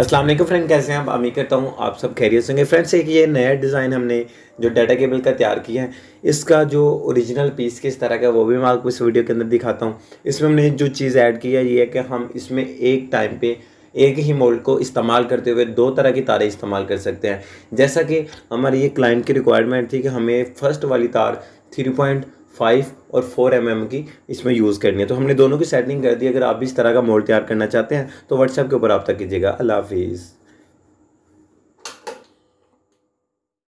Aslam friend कैसे हैं आप अमी करता हूँ आप सब खैरियत होंगे फ्रेंड्स एक ये नया डिज़ाइन हमने जो डाटा केबल का तैयार किया है इसका जो ओरिजिनल पीस किस तरह का वो भी मैं आपको इस वीडियो के अंदर दिखाता हूँ इसमें हमने जो चीज़ ऐड की है ये है कि हम इसमें एक टाइम पे एक ही मोल्ड को इस्तेमाल करते हुए दो तरह की तारें इस्तेमाल कर सकते हैं जैसा कि हमारी ये क्लाइंट की रिक्वायरमेंट थी कि हमें फ़र्स्ट वाली तार थ्री पॉइंट फाइव और फोर एम mm की इसमें यूज़ करनी है तो हमने दोनों की सेटिंग कर दी अगर आप भी इस तरह का मोड तैयार करना चाहते हैं तो व्हाट्सएप के ऊपर रब्ता कीजिएगा अल्लाह हाफिज़